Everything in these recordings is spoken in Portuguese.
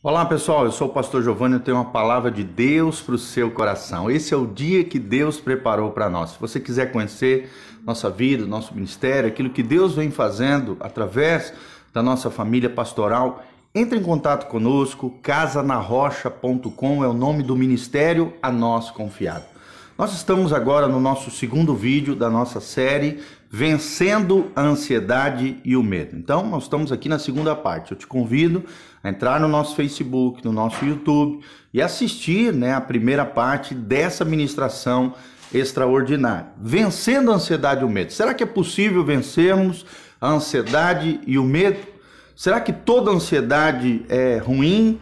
Olá pessoal, eu sou o pastor Giovanni e tenho uma palavra de Deus para o seu coração. Esse é o dia que Deus preparou para nós. Se você quiser conhecer nossa vida, nosso ministério, aquilo que Deus vem fazendo através da nossa família pastoral, entre em contato conosco, casanarrocha.com é o nome do ministério a nós confiado. Nós estamos agora no nosso segundo vídeo da nossa série Vencendo a Ansiedade e o Medo. Então, nós estamos aqui na segunda parte. Eu te convido a entrar no nosso Facebook, no nosso YouTube e assistir né, a primeira parte dessa ministração extraordinária. Vencendo a ansiedade e o medo. Será que é possível vencermos a ansiedade e o medo? Será que toda ansiedade é ruim?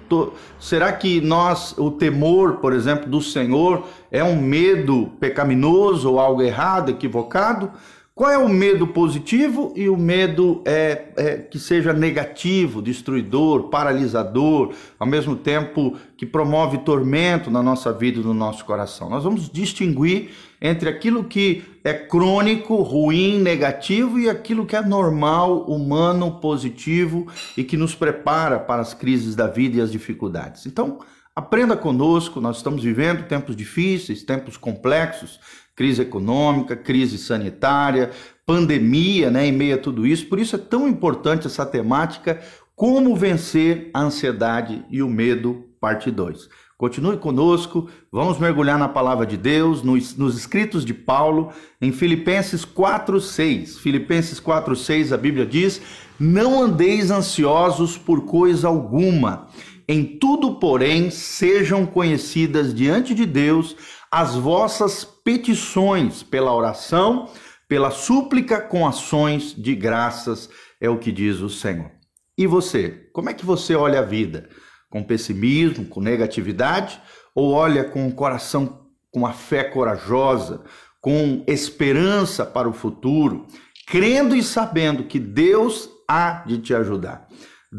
Será que nós, o temor, por exemplo, do Senhor é um medo pecaminoso ou algo errado, equivocado? Qual é o medo positivo e o medo é, é, que seja negativo, destruidor, paralisador, ao mesmo tempo que promove tormento na nossa vida e no nosso coração? Nós vamos distinguir entre aquilo que é crônico, ruim, negativo e aquilo que é normal, humano, positivo e que nos prepara para as crises da vida e as dificuldades. Então, Aprenda conosco, nós estamos vivendo tempos difíceis, tempos complexos, crise econômica, crise sanitária, pandemia, né, em meio a tudo isso. Por isso é tão importante essa temática como vencer a ansiedade e o medo, parte 2. Continue conosco, vamos mergulhar na palavra de Deus, nos, nos escritos de Paulo, em Filipenses 4,6. Filipenses 4,6, a Bíblia diz: Não andeis ansiosos por coisa alguma em tudo, porém, sejam conhecidas diante de Deus as vossas petições pela oração, pela súplica com ações de graças, é o que diz o Senhor. E você, como é que você olha a vida? Com pessimismo, com negatividade? Ou olha com o coração, com a fé corajosa, com esperança para o futuro, crendo e sabendo que Deus há de te ajudar?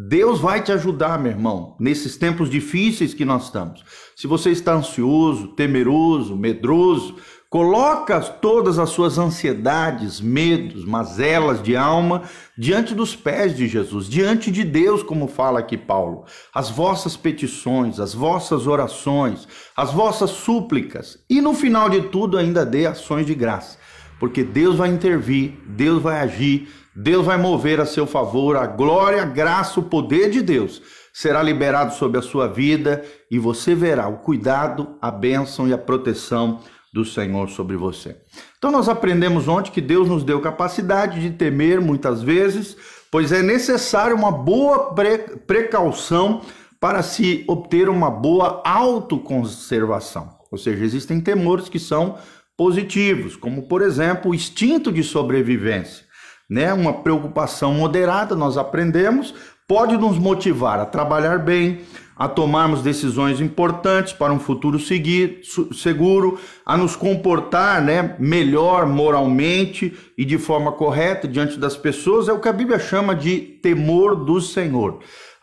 Deus vai te ajudar, meu irmão, nesses tempos difíceis que nós estamos. Se você está ansioso, temeroso, medroso, coloca todas as suas ansiedades, medos, mazelas de alma diante dos pés de Jesus, diante de Deus, como fala aqui Paulo. As vossas petições, as vossas orações, as vossas súplicas e no final de tudo ainda dê ações de graça porque Deus vai intervir, Deus vai agir, Deus vai mover a seu favor, a glória, a graça, o poder de Deus será liberado sobre a sua vida e você verá o cuidado, a bênção e a proteção do Senhor sobre você. Então nós aprendemos ontem que Deus nos deu capacidade de temer muitas vezes, pois é necessário uma boa precaução para se obter uma boa autoconservação. Ou seja, existem temores que são positivos, como por exemplo o instinto de sobrevivência, né? Uma preocupação moderada, nós aprendemos, pode nos motivar a trabalhar bem, a tomarmos decisões importantes para um futuro seguir, seguro, a nos comportar né, melhor moralmente e de forma correta diante das pessoas, é o que a Bíblia chama de temor do Senhor.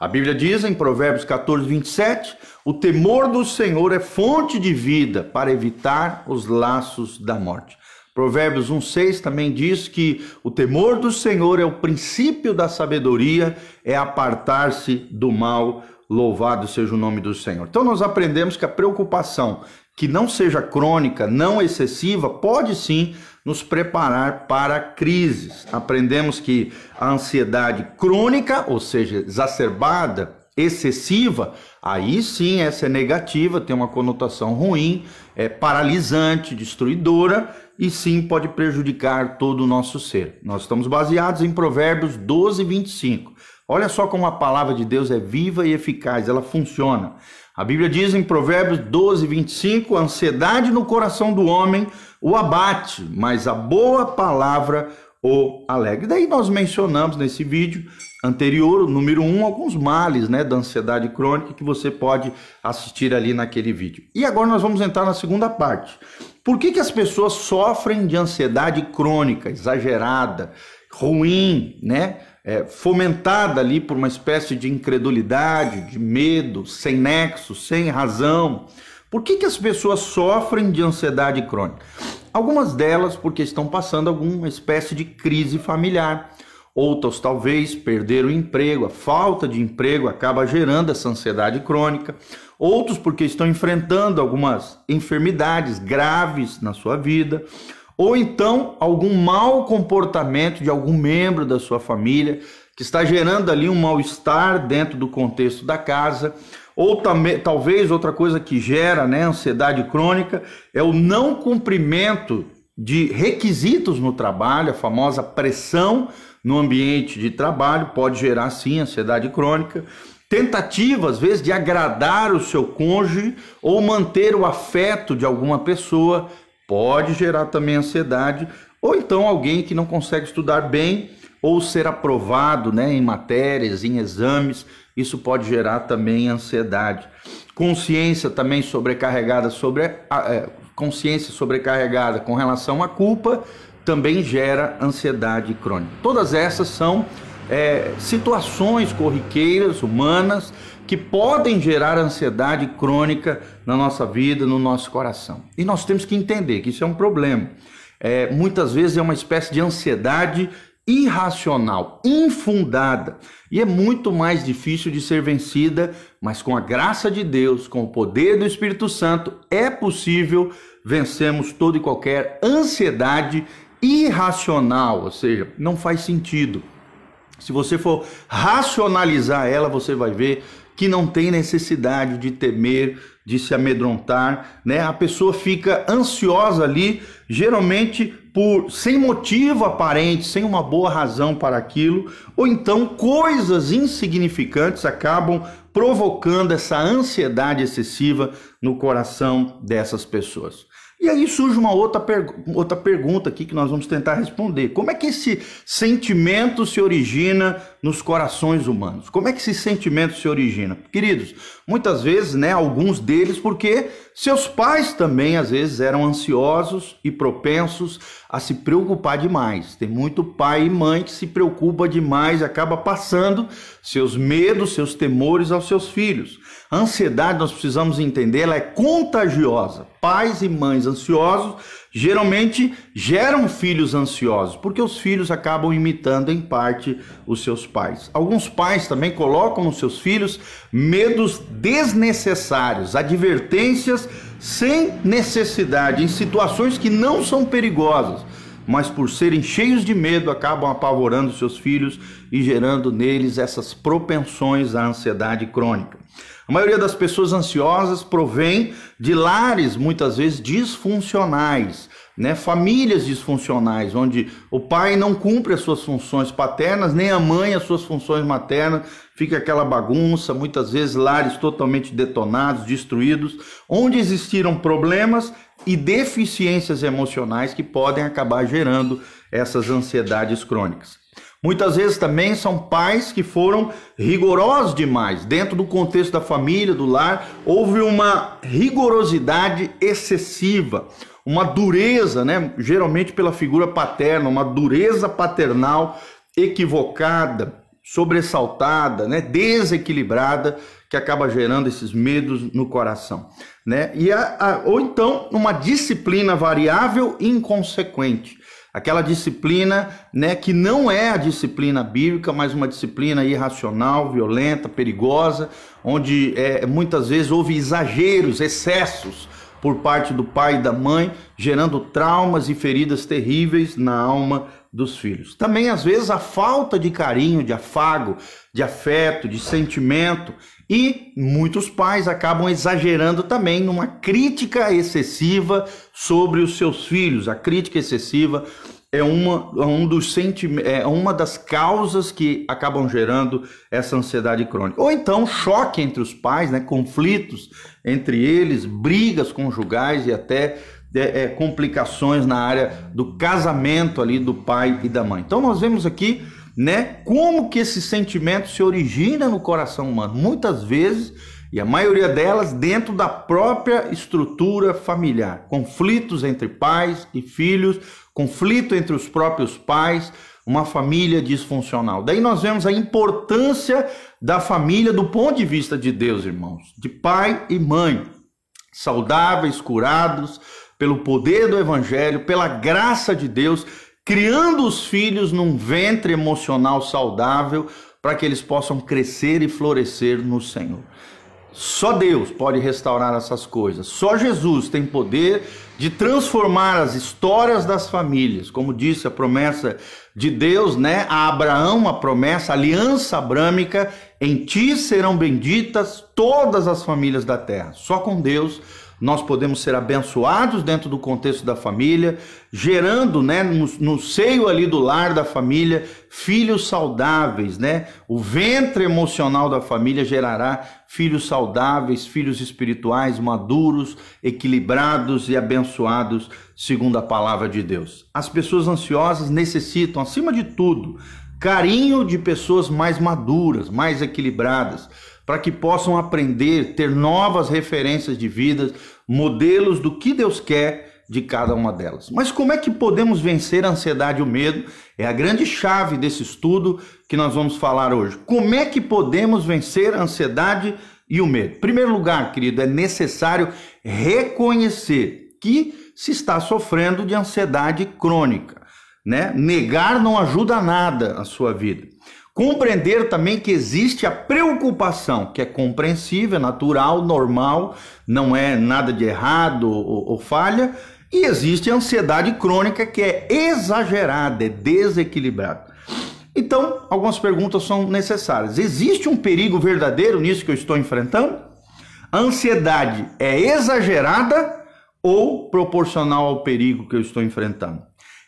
A Bíblia diz em Provérbios 14, 27: o temor do Senhor é fonte de vida para evitar os laços da morte. Provérbios 1,6 também diz que o temor do Senhor é o princípio da sabedoria, é apartar-se do mal, louvado seja o nome do Senhor. Então nós aprendemos que a preocupação que não seja crônica, não excessiva, pode sim nos preparar para crises. Aprendemos que a ansiedade crônica, ou seja, exacerbada, excessiva, aí sim essa é negativa, tem uma conotação ruim, é paralisante, destruidora e sim pode prejudicar todo o nosso ser. Nós estamos baseados em Provérbios 12, 25. Olha só como a palavra de Deus é viva e eficaz, ela funciona. A Bíblia diz em Provérbios 12, 25: a ansiedade no coração do homem o abate, mas a boa palavra o alegre. daí nós mencionamos nesse vídeo anterior, número 1, um, alguns males né, da ansiedade crônica que você pode assistir ali naquele vídeo. E agora nós vamos entrar na segunda parte. Por que, que as pessoas sofrem de ansiedade crônica, exagerada, ruim, né? É, fomentada ali por uma espécie de incredulidade, de medo, sem nexo, sem razão? Por que, que as pessoas sofrem de ansiedade crônica? Algumas delas porque estão passando alguma espécie de crise familiar. Outras talvez perderam o emprego, a falta de emprego acaba gerando essa ansiedade crônica. Outros porque estão enfrentando algumas enfermidades graves na sua vida ou então algum mau comportamento de algum membro da sua família que está gerando ali um mal-estar dentro do contexto da casa. Ou talvez outra coisa que gera né, ansiedade crônica é o não cumprimento de requisitos no trabalho, a famosa pressão no ambiente de trabalho pode gerar sim ansiedade crônica. Tentativa, às vezes, de agradar o seu cônjuge ou manter o afeto de alguma pessoa pode gerar também ansiedade. Ou então alguém que não consegue estudar bem ou ser aprovado né, em matérias, em exames, isso pode gerar também ansiedade. Consciência também sobrecarregada sobre a, é, consciência sobrecarregada com relação à culpa também gera ansiedade crônica. Todas essas são é, situações corriqueiras, humanas, que podem gerar ansiedade crônica na nossa vida, no nosso coração. E nós temos que entender que isso é um problema. É, muitas vezes é uma espécie de ansiedade irracional, infundada e é muito mais difícil de ser vencida, mas com a graça de Deus, com o poder do Espírito Santo, é possível vencermos toda e qualquer ansiedade irracional, ou seja, não faz sentido. Se você for racionalizar ela, você vai ver que não tem necessidade de temer, de se amedrontar, né? A pessoa fica ansiosa ali, geralmente por sem motivo aparente, sem uma boa razão para aquilo, ou então coisas insignificantes acabam provocando essa ansiedade excessiva no coração dessas pessoas. E aí surge uma outra, outra pergunta aqui que nós vamos tentar responder. Como é que esse sentimento se origina nos corações humanos? Como é que esse sentimento se origina? Queridos, muitas vezes, né, alguns deles porque seus pais também às vezes eram ansiosos e propensos a se preocupar demais. Tem muito pai e mãe que se preocupa demais, acaba passando seus medos, seus temores aos seus filhos. A ansiedade, nós precisamos entender, ela é contagiosa. Pais e mães ansiosos geralmente geram filhos ansiosos, porque os filhos acabam imitando em parte os seus pais. Alguns pais também colocam nos seus filhos medos desnecessários, advertências sem necessidade, em situações que não são perigosas mas por serem cheios de medo, acabam apavorando seus filhos e gerando neles essas propensões à ansiedade crônica. A maioria das pessoas ansiosas provém de lares muitas vezes disfuncionais, né? Famílias disfuncionais, onde o pai não cumpre as suas funções paternas, nem a mãe as suas funções maternas, fica aquela bagunça, muitas vezes lares totalmente detonados, destruídos, onde existiram problemas e deficiências emocionais que podem acabar gerando essas ansiedades crônicas. Muitas vezes também são pais que foram rigorosos demais. Dentro do contexto da família, do lar, houve uma rigorosidade excessiva, uma dureza, né? geralmente pela figura paterna, uma dureza paternal equivocada sobressaltada, né, desequilibrada, que acaba gerando esses medos no coração, né? E a, a, ou então uma disciplina variável e inconsequente, aquela disciplina, né, que não é a disciplina bíblica, mas uma disciplina irracional, violenta, perigosa, onde é, muitas vezes houve exageros, excessos por parte do pai e da mãe, gerando traumas e feridas terríveis na alma dos filhos. Também, às vezes, a falta de carinho, de afago, de afeto, de sentimento. E muitos pais acabam exagerando também numa crítica excessiva sobre os seus filhos. A crítica excessiva é uma, é um dos senti é uma das causas que acabam gerando essa ansiedade crônica. Ou então choque entre os pais, né? conflitos entre eles, brigas conjugais e até é, complicações na área do casamento ali do pai e da mãe. Então nós vemos aqui, né, como que esse sentimento se origina no coração humano. Muitas vezes, e a maioria delas dentro da própria estrutura familiar. Conflitos entre pais e filhos, conflito entre os próprios pais, uma família disfuncional. Daí nós vemos a importância da família do ponto de vista de Deus, irmãos, de pai e mãe, saudáveis, curados, pelo poder do Evangelho, pela graça de Deus, criando os filhos num ventre emocional saudável para que eles possam crescer e florescer no Senhor. Só Deus pode restaurar essas coisas. Só Jesus tem poder de transformar as histórias das famílias. Como disse a promessa de Deus, né, a Abraão, a promessa, a aliança abrâmica, em ti serão benditas todas as famílias da terra. Só com Deus nós podemos ser abençoados dentro do contexto da família, gerando né, no, no, seio ali do lar da família filhos saudáveis, né? O ventre emocional da família gerará filhos saudáveis, filhos espirituais, maduros, equilibrados e abençoados, segundo a palavra de Deus. As pessoas ansiosas necessitam, acima de tudo, carinho de pessoas mais maduras, mais equilibradas para que possam aprender, ter novas referências de vidas, modelos do que Deus quer de cada uma delas. Mas como é que podemos vencer a ansiedade e o medo? É a grande chave desse estudo que nós vamos falar hoje. Como é que podemos vencer a ansiedade e o medo? Em primeiro lugar, querido, é necessário reconhecer que se está sofrendo de ansiedade crônica, né? Negar não ajuda nada a sua vida. Compreender também que existe a preocupação, que é compreensível, natural, normal, não é nada de errado ou, ou falha. E existe a ansiedade crônica, que é exagerada, é desequilibrada. Então, algumas perguntas são necessárias. Existe um perigo verdadeiro nisso que eu estou enfrentando? A ansiedade é exagerada ou proporcional ao perigo que eu estou enfrentando?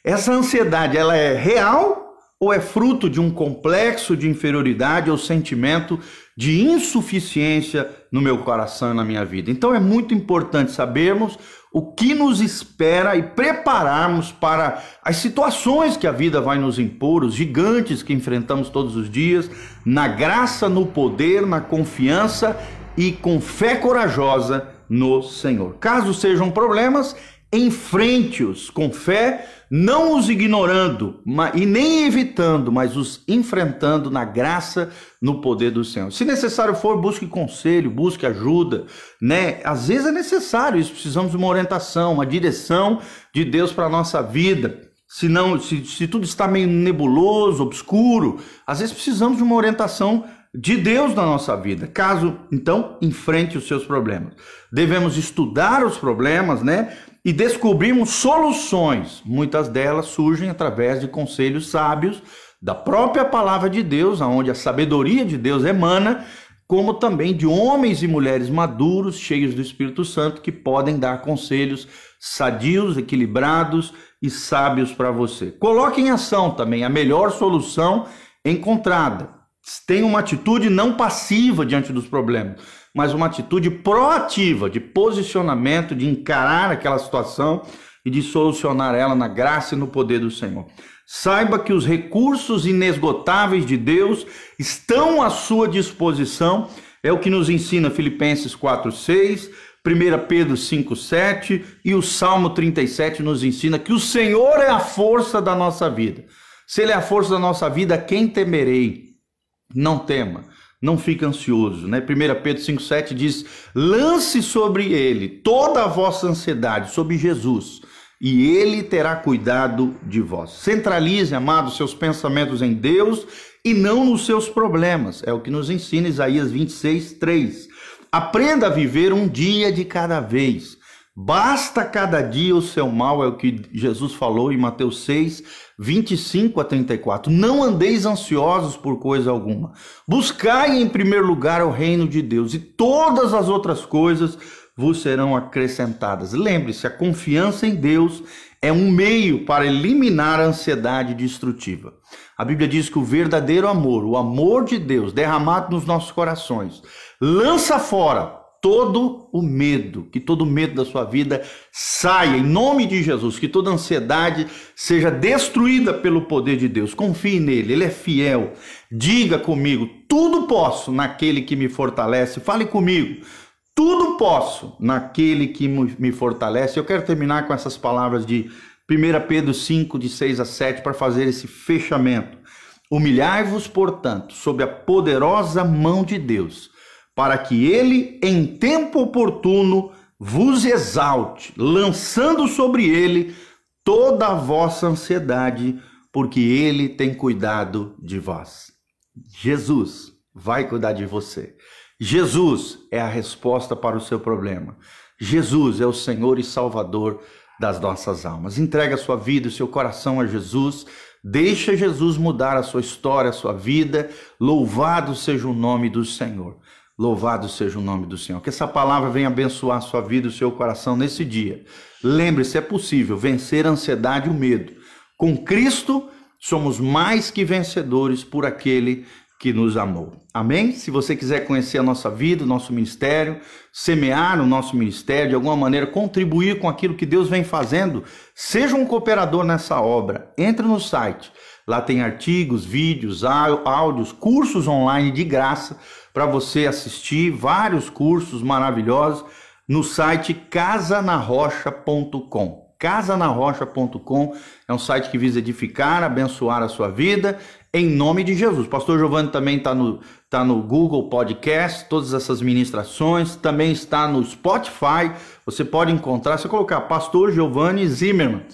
Essa ansiedade, ela é real ou é fruto de um complexo de inferioridade ou sentimento de insuficiência no meu coração e na minha vida. Então é muito importante sabermos o que nos espera e prepararmos para as situações que a vida vai nos impor, os gigantes que enfrentamos todos os dias, na graça, no poder, na confiança e com fé corajosa no Senhor. Caso sejam problemas, enfrente-os com fé não os ignorando e nem evitando, mas os enfrentando na graça, no poder do Senhor. Se necessário for, busque conselho, busque ajuda, né? Às vezes é necessário, isso precisamos de uma orientação, uma direção de Deus para a nossa vida. Se não, se, se tudo está meio nebuloso, obscuro, às vezes precisamos de uma orientação de Deus na nossa vida. Caso então enfrente os seus problemas. Devemos estudar os problemas, né? e descobrimos soluções. Muitas delas surgem através de conselhos sábios da própria palavra de Deus, aonde a sabedoria de Deus emana, como também de homens e mulheres maduros, cheios do Espírito Santo, que podem dar conselhos sadios, equilibrados e sábios para você. Coloque em ação também a melhor solução encontrada. Tenha uma atitude não passiva diante dos problemas mas uma atitude proativa de posicionamento, de encarar aquela situação e de solucionar ela na graça e no poder do Senhor. Saiba que os recursos inesgotáveis de Deus estão à sua disposição, é o que nos ensina Filipenses 4:6, 1 Pedro 5:7 e o Salmo 37 nos ensina que o Senhor é a força da nossa vida. Se ele é a força da nossa vida, quem temerei? Não tema não fica ansioso, né? 1 Pedro 5,7 diz: lance sobre ele toda a vossa ansiedade, sobre Jesus, e ele terá cuidado de vós. Centralize, amado, seus pensamentos em Deus e não nos seus problemas. É o que nos ensina Isaías 26,3. Aprenda a viver um dia de cada vez. Basta cada dia o seu mal, é o que Jesus falou em Mateus 6, 25 a 34. Não andeis ansiosos por coisa alguma. Buscai em primeiro lugar o reino de Deus e todas as outras coisas vos serão acrescentadas. Lembre-se, a confiança em Deus é um meio para eliminar a ansiedade destrutiva. A Bíblia diz que o verdadeiro amor, o amor de Deus derramado nos nossos corações, lança fora todo o medo, que todo o medo da sua vida saia em nome de Jesus, que toda ansiedade seja destruída pelo poder de Deus. Confie nele, ele é fiel. Diga comigo: tudo posso naquele que me fortalece. Fale comigo. Tudo posso naquele que me fortalece. Eu quero terminar com essas palavras de 1 Pedro 5, de 6 a 7, para fazer esse fechamento. Humilhai-vos, portanto, sob a poderosa mão de Deus para que ele, em tempo oportuno, vos exalte, lançando sobre ele toda a vossa ansiedade, porque ele tem cuidado de vós. Jesus vai cuidar de você. Jesus é a resposta para o seu problema. Jesus é o Senhor e Salvador das nossas almas. Entrega a sua vida, e seu coração a Jesus. Deixa Jesus mudar a sua história, a sua vida. Louvado seja o nome do Senhor. Louvado seja o nome do Senhor. Que essa palavra venha abençoar a sua vida e o seu coração nesse dia. Lembre-se, é possível vencer a ansiedade e o medo. Com Cristo, somos mais que vencedores por aquele que nos amou. Amém? Se você quiser conhecer a nossa vida, o nosso ministério, semear no nosso ministério, de alguma maneira contribuir com aquilo que Deus vem fazendo, seja um cooperador nessa obra. Entre no site. Lá tem artigos, vídeos, áudios, cursos online de graça para você assistir vários cursos maravilhosos no site casanarrocha.com casanarrocha.com. É um site que visa edificar, abençoar a sua vida, em nome de Jesus. Pastor Giovanni também está no, tá no Google Podcast, todas essas ministrações, também está no Spotify. Você pode encontrar, se colocar Pastor Giovanni Zimmerman,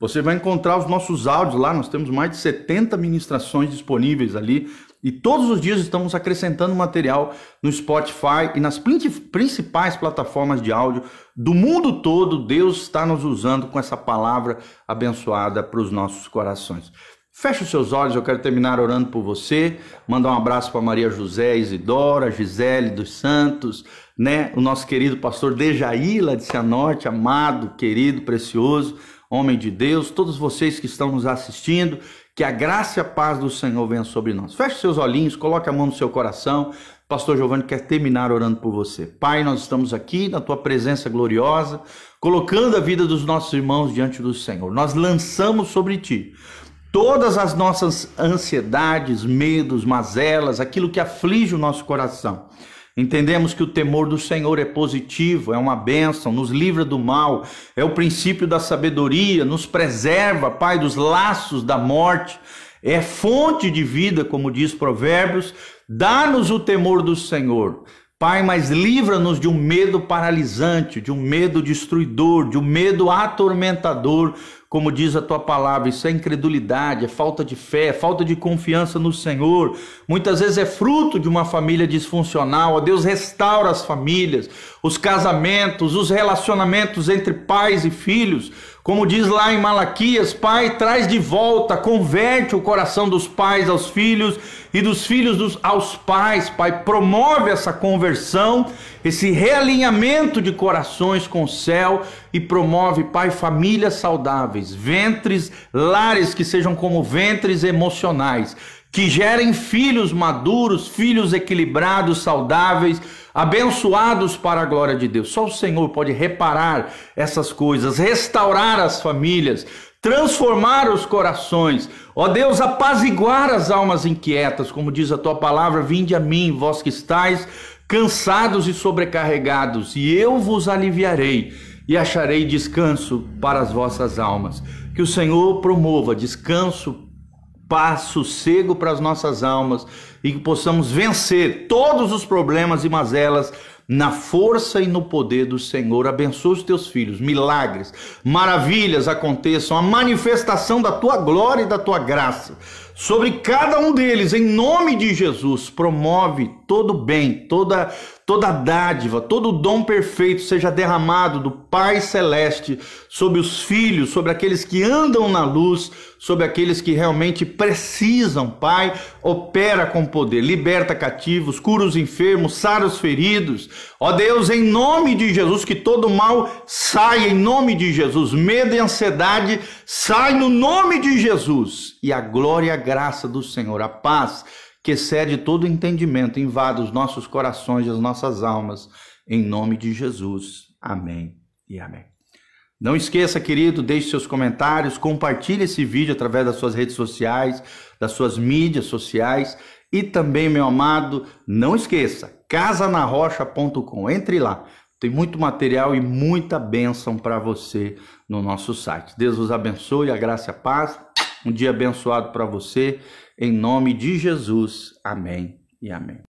você vai encontrar os nossos áudios lá. Nós temos mais de 70 ministrações disponíveis ali e todos os dias estamos acrescentando material no Spotify e nas principais plataformas de áudio do mundo todo. Deus está nos usando com essa palavra abençoada para os nossos corações. Feche os seus olhos, eu quero terminar orando por você. Mandar um abraço para Maria José, Isidora, Gisele dos Santos, né? O nosso querido pastor Dejaí, lá de Cianorte, amado, querido, precioso homem de Deus, todos vocês que estão nos assistindo, que a graça e a paz do Senhor venha sobre nós. Feche seus olhinhos, coloque a mão no seu coração. Pastor Giovanni quer terminar orando por você. Pai, nós estamos aqui na tua presença gloriosa, colocando a vida dos nossos irmãos diante do Senhor. Nós lançamos sobre ti todas as nossas ansiedades, medos, mazelas, aquilo que aflige o nosso coração. Entendemos que o temor do Senhor é positivo, é uma bênção, nos livra do mal, é o princípio da sabedoria, nos preserva, Pai, dos laços da morte, é fonte de vida, como diz Provérbios. Dá-nos o temor do Senhor. Pai, mas livra-nos de um medo paralisante, de um medo destruidor, de um medo atormentador, como diz a tua palavra, isso é incredulidade, é falta de fé, é falta de confiança no Senhor. Muitas vezes é fruto de uma família disfuncional. Ó Deus, restaura as famílias, os casamentos, os relacionamentos entre pais e filhos. Como diz lá em Malaquias, Pai, traz de volta, converte o coração dos pais aos filhos e dos filhos dos, aos pais, Pai. Promove essa conversão, esse realinhamento de corações com o céu e promove, Pai, famílias saudáveis, ventres, lares que sejam como ventres emocionais que gerem filhos maduros, filhos equilibrados, saudáveis, abençoados para a glória de Deus. Só o Senhor pode reparar essas coisas, restaurar as famílias, transformar os corações. Ó Deus, apaziguar as almas inquietas, como diz a tua palavra: vinde a mim, vós que estáis cansados e sobrecarregados, e eu vos aliviarei e acharei descanso para as vossas almas. Que o Senhor promova descanso paz, sossego para as nossas almas, e que possamos vencer todos os problemas e mazelas na força e no poder do Senhor. Abençoa os teus filhos, milagres, maravilhas aconteçam, a manifestação da tua glória e da tua graça sobre cada um deles, em nome de Jesus. Promove todo bem, toda toda dádiva, todo dom perfeito seja derramado do Pai celeste sobre os filhos, sobre aqueles que andam na luz, sobre aqueles que realmente precisam. Pai, opera com poder, liberta cativos, cura os enfermos, sara os feridos. Ó Deus, em nome de Jesus, que todo mal saia em nome de Jesus. Medo e ansiedade sai no nome de Jesus. E a glória e a graça do Senhor, a paz que excede todo entendimento, invada os nossos corações e as nossas almas. Em nome de Jesus. Amém e amém. Não esqueça, querido, deixe seus comentários, compartilhe esse vídeo através das suas redes sociais, das suas mídias sociais. E também, meu amado, não esqueça, casanarrocha.com. Entre lá. Tem muito material e muita bênção para você no nosso site. Deus os abençoe, a graça e a paz. Um dia abençoado para você. Em nome de Jesus. Amém e amém.